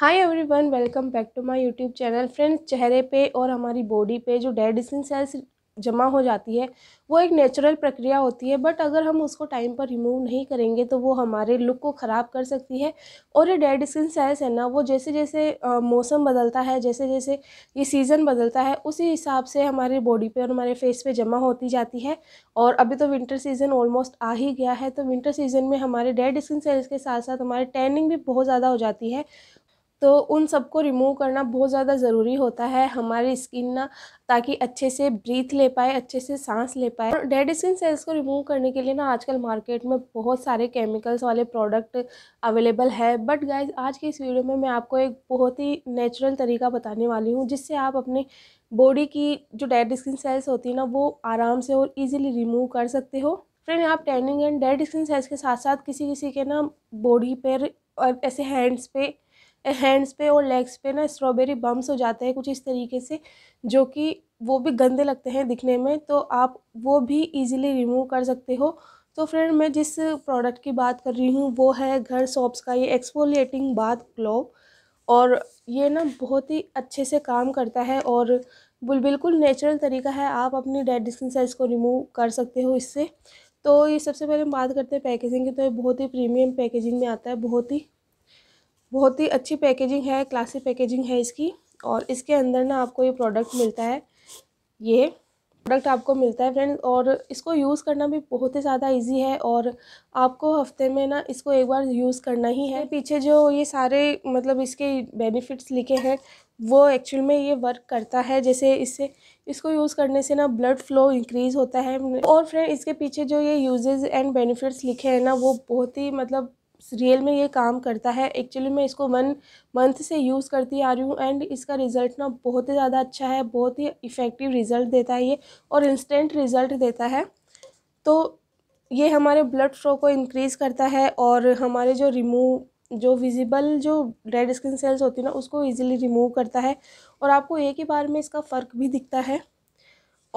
hi everyone welcome back to my YouTube channel friends चेहरे पे और हमारी बॉडी पे जो डेड स्किन सेल्स जमा हो जाती है वो एक नेचुरल प्रक्रिया होती है बट अगर हम उसको टाइम पर रिमूव नहीं करेंगे तो वो हमारे लुक को ख़राब कर सकती है और ये डेड स्किन सेल्स है ना वो जैसे जैसे मौसम बदलता है जैसे जैसे ये सीज़न बदलता है उसी हिसाब से हमारे बॉडी पे और हमारे फेस पे जमा होती जाती है और अभी तो विंटर सीज़न ऑलमोस्ट आ ही गया है तो विंटर सीज़न में हमारे डेड स्किन सेल्स के साथ साथ हमारे टैनिंग भी बहुत ज़्यादा हो जाती है तो उन सबको रिमूव करना बहुत ज़्यादा ज़रूरी होता है हमारी स्किन ना ताकि अच्छे से ब्रीथ ले पाए अच्छे से सांस ले पाए डेड स्किन सेल्स को रिमूव करने के लिए ना आजकल मार्केट में बहुत सारे केमिकल्स वाले प्रोडक्ट अवेलेबल है बट गाइज आज की इस वीडियो में मैं आपको एक बहुत ही नेचुरल तरीका बताने वाली हूँ जिससे आप अपने बॉडी की जो डेड स्किन सेल्स होती है ना वो आराम से और ईजिली रिमूव कर सकते हो फ्रेंड आप tanning and dead skin cells के साथ साथ किसी किसी के ना बॉडी पर और ऐसे हैंड्स पे हैंड्स पे और लेग्स पे ना स्ट्रॉबेरी बम्स हो जाते हैं कुछ इस तरीके से जो कि वो भी गंदे लगते हैं दिखने में तो आप वो भी इजीली रिमूव कर सकते हो तो फ्रेंड मैं जिस प्रोडक्ट की बात कर रही हूँ वो है घर सॉप्स का ये एक्सपोलिएटिंग बाथ ग्लोब और ये ना बहुत ही अच्छे से काम करता है और बिल्कुल नेचुरल तरीका है आप अपनी डेड स्किन सेल्स को रिमूव कर सकते हो इससे तो ये सबसे पहले हम बात करते हैं पैकेजिंग की तो ये बहुत ही प्रीमियम पैकेजिंग में आता है बहुत ही बहुत ही अच्छी पैकेजिंग है क्लासी पैकेजिंग है इसकी और इसके अंदर ना आपको ये प्रोडक्ट मिलता है ये प्रोडक्ट आपको मिलता है फ्रेंड और इसको यूज़ करना भी बहुत ही ज़्यादा इजी है और आपको हफ्ते में ना इसको एक बार यूज़ करना ही है पीछे जो ये सारे मतलब इसके बेनिफिट्स लिखे हैं वो एक्चुअल में ये वर्क करता है जैसे इससे इसको यूज़ करने से ना ब्लड फ्लो इंक्रीज़ होता है और फ्रेंड इसके पीछे जो ये यूजेज एंड बेनिफिट्स लिखे हैं ना वो बहुत ही मतलब रियल में ये काम करता है एक्चुअली मैं इसको वन मंथ से यूज़ करती आ रही हूँ एंड इसका रिज़ल्ट ना बहुत ही ज़्यादा अच्छा है बहुत ही इफ़ेक्टिव रिज़ल्ट देता है ये और इंस्टेंट रिज़ल्ट देता है तो ये हमारे ब्लड फ्लो को इनक्रीज़ करता है और हमारे जो रिमूव जो विजिबल जो रेड स्किन सेल्स होती है ना उसको ईजिली रिमूव करता है और आपको एक ही बार में इसका फ़र्क भी दिखता है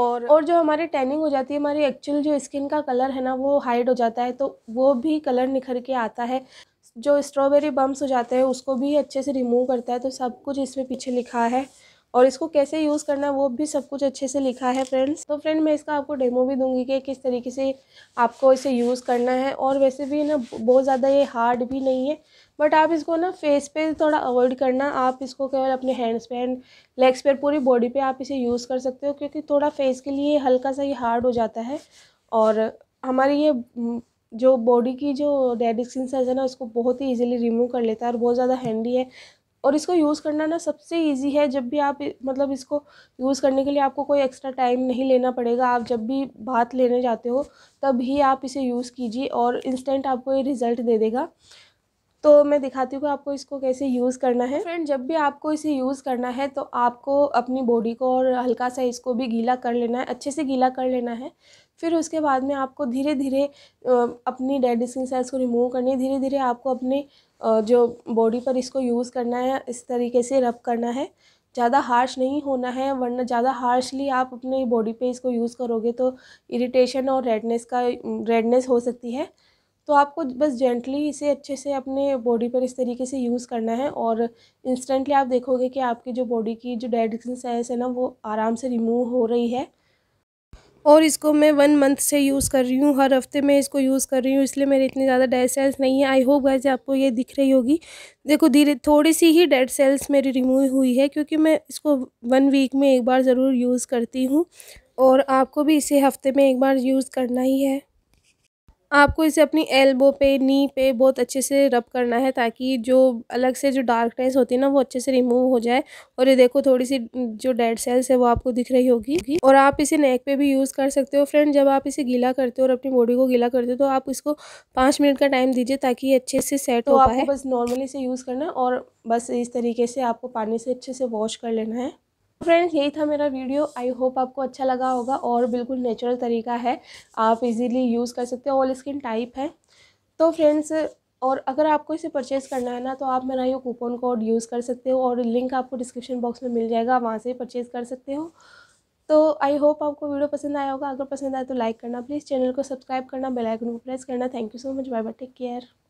और और जो हमारी टैनिंग हो जाती है हमारी एक्चुअल जो स्किन का कलर है ना वो हाइड हो जाता है तो वो भी कलर निखर के आता है जो स्ट्रॉबेरी बम्स हो जाते हैं उसको भी अच्छे से रिमूव करता है तो सब कुछ इसमें पीछे लिखा है और इसको कैसे यूज़ करना है वो भी सब कुछ अच्छे से लिखा है फ्रेंड्स तो फ्रेंड मैं इसका आपको डेमो भी दूंगी कि किस तरीके से आपको इसे यूज़ करना है और वैसे भी ना बहुत ज़्यादा ये हार्ड भी नहीं है बट आप इसको ना फेस पे थोड़ा अवॉइड करना आप इसको केवल अपने हैंड्स पे एंड लेग्स पे पूरी बॉडी पे आप इसे यूज़ कर सकते हो क्योंकि थोड़ा फेस के लिए हल्का सा ये हार्ड हो जाता है और हमारी ये हम्म, जो बॉडी की जो डेडिक्सिन स्किन है ना उसको बहुत ही इजीली रिमूव कर लेता है और बहुत ज़्यादा हैंडी है और इसको यूज़ करना ना सबसे ईजी है जब भी आप मतलब इसको यूज़ करने के लिए आपको कोई एक्स्ट्रा टाइम नहीं लेना पड़ेगा आप जब भी बात लेने जाते हो तब ही आप इसे यूज़ कीजिए और इंस्टेंट आपको ये रिज़ल्ट दे देगा तो मैं दिखाती हूँ आपको इसको कैसे यूज़ करना है फ्रेंड जब भी आपको इसे यूज़ करना है तो आपको अपनी बॉडी को और हल्का सा इसको भी गीला कर लेना है अच्छे से गीला कर लेना है फिर उसके बाद में आपको धीरे धीरे अपनी डेड स्किन सेल्स को रिमूव करनी है धीरे धीरे आपको अपने जो बॉडी पर इसको यूज़ करना है इस तरीके से रब करना है ज़्यादा हार्श नहीं होना है वरना ज़्यादा हार्शली आप अपने बॉडी पे इसको यूज़ करोगे तो इरिटेशन और रेडनेस का रेडनेस हो सकती है तो आपको बस जेंटली इसे अच्छे से अपने बॉडी पर इस तरीके से यूज़ करना है और इंस्टेंटली आप देखोगे कि आपकी जो बॉडी की जो डेड स्किन सेल्स है ना वो आराम से रिमूव हो रही है और इसको मैं वन मंथ से यूज़ कर रही हूँ हर हफ्ते मैं इसको यूज़ कर रही हूँ इसलिए मेरे इतने ज़्यादा डेड सेल्स नहीं है आई होप गाइज आपको ये दिख रही होगी देखो धीरे थोड़ी सी ही डेड सेल्स मेरी रिमूव हुई है क्योंकि मैं इसको वन वीक में एक बार ज़रूर यूज़ करती हूँ और आपको भी इसे हफ्ते में एक बार यूज़ करना ही है आपको इसे अपनी एल्बो पे नी पे बहुत अच्छे से रब करना है ताकि जो अलग से जो डार्कनेस होती है ना वो अच्छे से रिमूव हो जाए और ये देखो थोड़ी सी जो डेड सेल्स है वो आपको दिख रही होगी और आप इसे नेक पे भी यूज़ कर सकते हो फ्रेंड जब आप इसे गीला करते हो और अपनी बॉडी को गीला करते हो तो आप इसको पाँच मिनट का टाइम दीजिए ताकि ये अच्छे से सेट तो हो पाए बस नॉर्मली इसे यूज़ करना और बस इस तरीके से आपको पानी से अच्छे से वॉश कर लेना है फ्रेंड्स यही था मेरा वीडियो आई होप आपको अच्छा लगा होगा और बिल्कुल नेचुरल तरीका है आप इजीली यूज़ कर सकते हो ऑल स्किन टाइप है तो फ्रेंड्स और अगर आपको इसे परचेज़ करना है ना तो आप मेरा ये कूपन कोड यूज़ कर सकते हो और लिंक आपको डिस्क्रिप्शन बॉक्स में मिल जाएगा वहाँ से परचेज़ कर सकते हो तो आई होप आपको वीडियो पसंद आया होगा अगर पसंद आए तो लाइक करना प्लीज़ चैनल को सब्सक्राइब करना बेलाइकन को प्रेस करना thank you so much bye bye take care